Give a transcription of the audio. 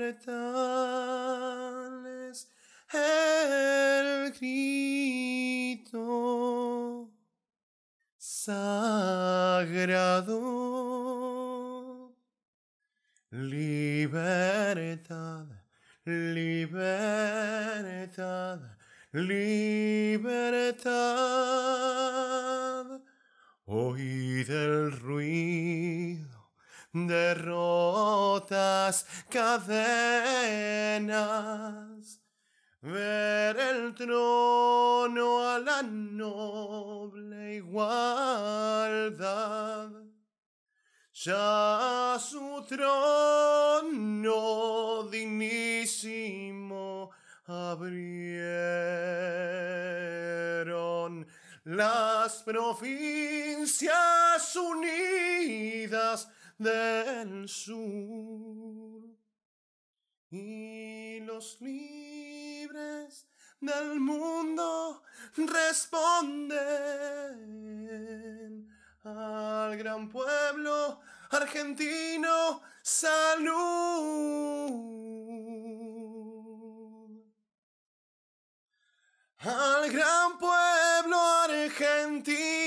mortales el grito sagrado. Libertad, libertad, libertad. Hoy Derrotas cadenas, ver el trono a la noble igualdad. Ya su trono dignísimo abrieron las provincias unidas del sur y los libres del mundo responden al gran pueblo argentino salud al gran pueblo argentino